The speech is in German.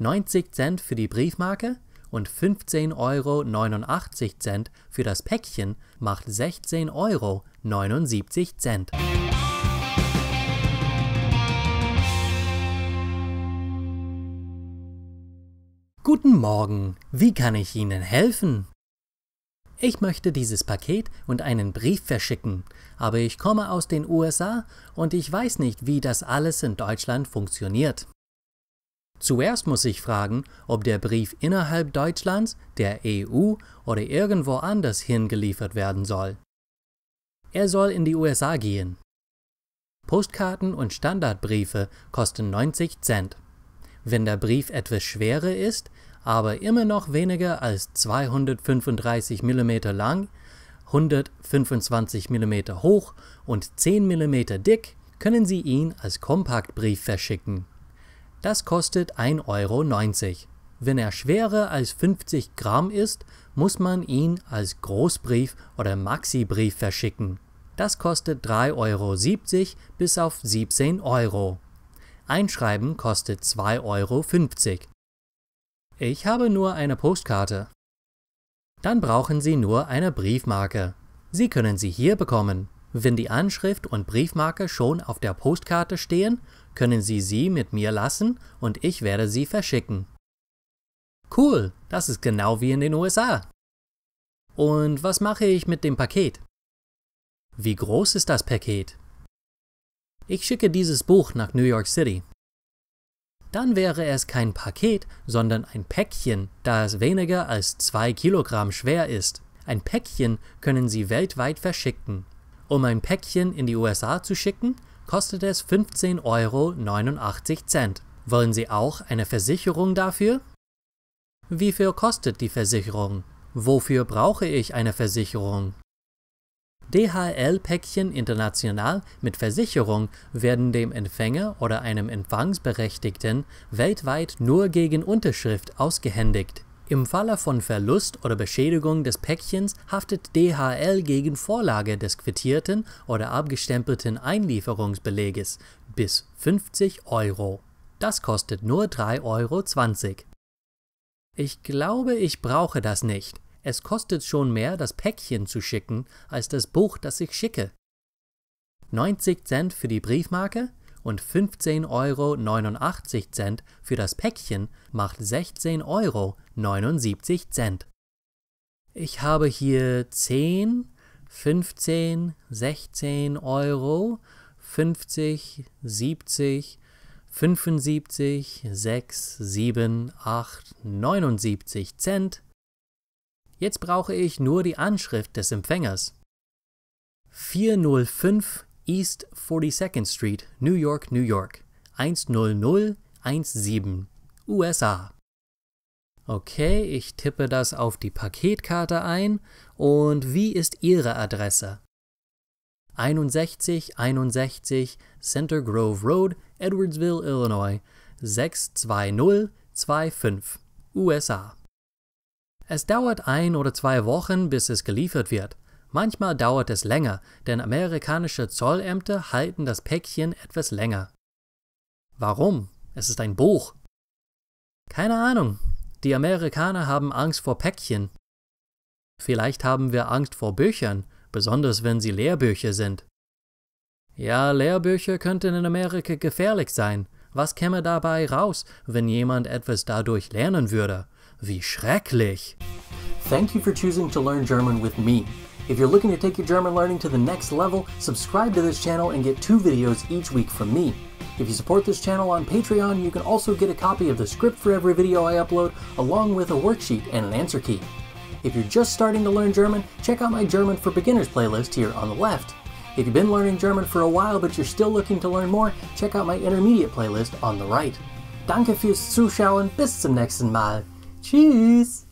90 Cent für die Briefmarke und 15,89 Euro für das Päckchen macht 16,79 Euro. Guten Morgen, wie kann ich Ihnen helfen? Ich möchte dieses Paket und einen Brief verschicken, aber ich komme aus den USA und ich weiß nicht, wie das alles in Deutschland funktioniert. Zuerst muss ich fragen, ob der Brief innerhalb Deutschlands, der EU oder irgendwo anders hingeliefert werden soll. Er soll in die USA gehen. Postkarten und Standardbriefe kosten 90 Cent. Wenn der Brief etwas schwerer ist, aber immer noch weniger als 235 mm lang, 125 mm hoch und 10 mm dick, können Sie ihn als Kompaktbrief verschicken. Das kostet 1,90 Euro. Wenn er schwerer als 50 Gramm ist, muss man ihn als Großbrief oder Maxi-Brief verschicken. Das kostet 3,70 Euro bis auf 17 Euro. Einschreiben kostet 2,50 Euro. Ich habe nur eine Postkarte. Dann brauchen Sie nur eine Briefmarke. Sie können sie hier bekommen. Wenn die Anschrift und Briefmarke schon auf der Postkarte stehen, können Sie sie mit mir lassen und ich werde sie verschicken. Cool, das ist genau wie in den USA. Und was mache ich mit dem Paket? Wie groß ist das Paket? Ich schicke dieses Buch nach New York City. Dann wäre es kein Paket, sondern ein Päckchen, da es weniger als 2 Kilogramm schwer ist. Ein Päckchen können Sie weltweit verschicken. Um ein Päckchen in die USA zu schicken, kostet es 15,89 Euro. Wollen Sie auch eine Versicherung dafür? Wie viel kostet die Versicherung? Wofür brauche ich eine Versicherung? DHL-Päckchen international mit Versicherung werden dem Empfänger oder einem Empfangsberechtigten weltweit nur gegen Unterschrift ausgehändigt. Im Falle von Verlust oder Beschädigung des Päckchens haftet DHL gegen Vorlage des quittierten oder abgestempelten Einlieferungsbeleges bis 50 Euro. Das kostet nur 3,20 Euro. Ich glaube, ich brauche das nicht. Es kostet schon mehr, das Päckchen zu schicken, als das Buch, das ich schicke. 90 Cent für die Briefmarke, und 15,89 Euro für das Päckchen macht 16,79 Euro. Ich habe hier 10, 15, 16 Euro, 50, 70, 75, 6, 7, 8, 79 Cent. Jetzt brauche ich nur die Anschrift des Empfängers. 405 East 42nd Street, New York, New York 10017, USA. Okay, ich tippe das auf die Paketkarte ein. Und wie ist Ihre Adresse? 6161 Center Grove Road, Edwardsville, Illinois 62025, USA. Es dauert ein oder zwei Wochen, bis es geliefert wird. Manchmal dauert es länger, denn amerikanische Zollämter halten das Päckchen etwas länger. Warum? Es ist ein Buch. Keine Ahnung. Die Amerikaner haben Angst vor Päckchen. Vielleicht haben wir Angst vor Büchern, besonders wenn sie Lehrbücher sind. Ja, Lehrbücher könnten in Amerika gefährlich sein. Was käme dabei raus, wenn jemand etwas dadurch lernen würde? Wie schrecklich! Thank you for choosing to learn German with me. If you're looking to take your German learning to the next level, subscribe to this channel and get two videos each week from me. If you support this channel on Patreon, you can also get a copy of the script for every video I upload, along with a worksheet and an answer key. If you're just starting to learn German, check out my German for Beginners playlist here on the left. If you've been learning German for a while but you're still looking to learn more, check out my intermediate playlist on the right. Danke fürs Zuschauen, bis zum nächsten Mal. Tschüss!